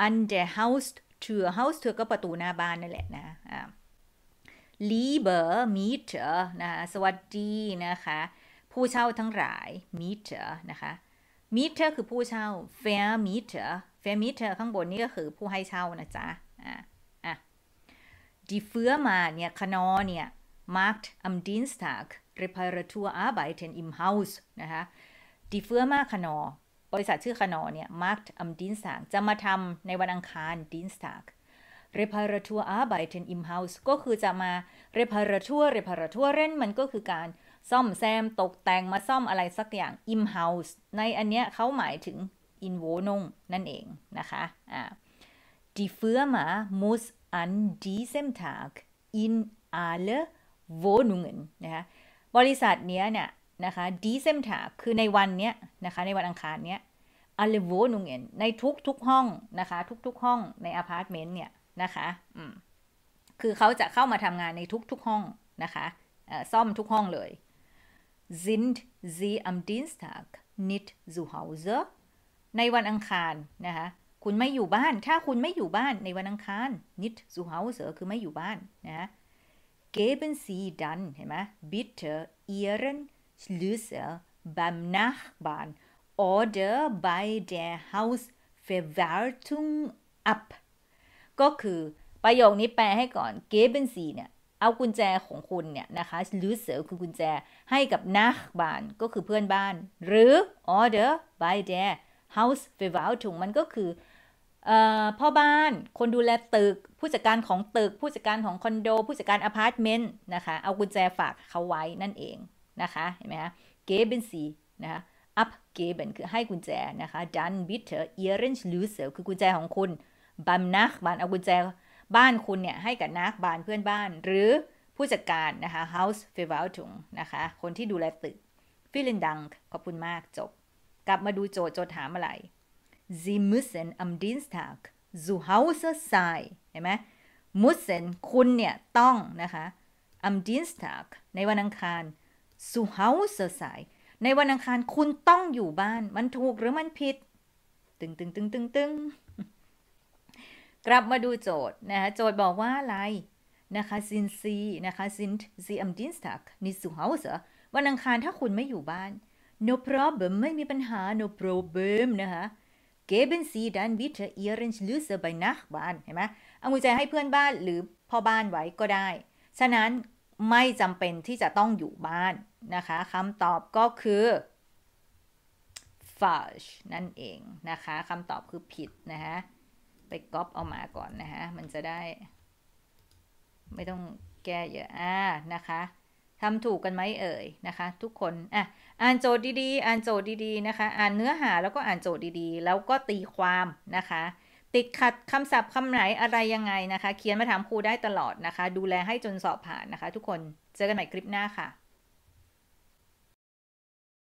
อันเดอร์เฮาส์เธอเฮาส์เธอก็ประตูหน้าบ้านนั่นแหละนะ อ่ลีเบอร์มีเธอนะสวัสดีนะคะ ผู้เช่าทั้งหลายมีเธอนะคะมีเธอคือผู้เช่าเฟร์มีเธอเฟร์มีเธอข้างบนนี้ก็คือผู้ให้เช่านะจ๊ะอ่าอ่ะดีเฟื่อมาเนี่ยคโนเนี่ยมาร์กอัมดินสตากเรพาร์ตัวอาร์บายเทนอิมเฮาส์นะคะดีเฟื่อมาคโนบริษัทชื่อคานอเนี่ยมาร์กอัมดินสากจะมาทำในวัน อังคารดินสาก reparatur arbeiten im Haus ก็คือจะมา reparatur r e p a r a t u r ่นมันก็คือการซ่อมแซมตกแต่งมาซ่อมอะไร สักอย่าง im Haus ในอันเนี้ยเขาหมายถึง in Wohnung นั่นเองนะคะอ่า die Firma muss an diesem Tag in alle Wohnungen นะคะบริษัทเนี้ยเนี่ยนะคะดีเซมถาคือในวันเนี้ยนะคะในวันอังคารเนี้ยอเรโวนุงเอ็นในทุกทุกห้องนะคะทุกทุกห้องในอพาร์ตเมนต์เนี่ย นะคะอืมคือเขาจะเข้ามาทำงานในทุกทุกห้องนะคะซ่อมทุกห้องเลย sind sie am Dienstag nicht zu Hause ในวันอังคารนะคะคุณไม่อยู่บ้านถ้าคุณไม่อยู่บ้านในวันอังคาร nicht zu Hause คือไม่อยู่บ้านนะ geben Sie dann เห็นไหม bitte ihren Schlüssel beim Nachbarn oder bei der Hausverwaltung ab ก็คือ ประโยคนี้แปลให้ก่อน geben Sie เนี่ย เอากุญแจของคุณเนี่ยนะคะ Schlüssel คือกุญแจให้กับนักบ้านก็คือเพื่อนบ้าน หรือ order by der Hausverwaltung มันก็คือพ่อบ้าน คนดูแลตึก ผู้จัดการของตึก ผู้จัดการของคอนโด ผู้จัดการอพาร์ตเมนต์นะคะ เอากุญแจฝากเขาไว้ นั่นเองนะคะ เห็นไหมคะ geben sie นะคะ abgeben คือให้กุญแจ นะคะ dann bitte ihren Schlüssel คือกุญแจของ คุณบัมนักบานเอากุญแจ บ้าน คุณ เนี่ย ให้กับนักบานเพื่อนบ้าน หรือผู้จัดการ นะคะ house เ e v a l t u n g นะคะ คนที่ดูแลตึก vielen Dank ขอบคุณมากจบ กลับมาดูโจทย์โจทย์ถามอะไร Sie müssen am Dienstag zu Hause sein เห็นไหม müssen คุณเนี่ยต้องนะคะ am Dienstag ในวันอังคารสุเฮาเซอร์สายในวันอังคารคุณต้องอยู่บ้านมันถูกหรือมัน ผิดตึงตึงตึงตึงตึงกลับมาดูโจทย์นะคะโจทย์บอกว่า อะไรนะคะซินซีนะคะซินซีอัมดินสตัก นิสุเฮาเซอร์วันอังคารถ้าคุณไม่อยู่บ้าน no problem ไม่มีปัญหา no problem นะคะ geben Sie dann bitte Ihren Schlüssel bei Nachbarn เห็นไหมเอาใจให้เพื่อนบ้านหรือพ่อบ้านไว้ก็ได้ฉะนั้นไม่จำเป็นที่จะต้องอยู่บ้านนะคะคำตอบก็คือ fudge นั่นเองนะคะคำตอบคือผิดนะคะไปก๊อปเอามาก่อนนะคะมันจะได้ไม่ต้องแก้เยอะอ่านะคะทำถูกกันไหมเอ่ยนะคะ ทุกคนอ่ะอ่านโจทย์ดีๆ อ่านโจทย์ดีๆนะคะอ่านเนื้อหาแล้วก็อ่านโจทย์ดีๆ แล้วก็ตีความนะคะติดขัดคำศัพท์คำไหนอะไรยังไงนะคะ เขียนมาถามครูได้ตลอดนะคะ ดูแลให้จนสอบผ่านนะคะทุกคน เจอกันใหม่คลิปหน้าค่ะ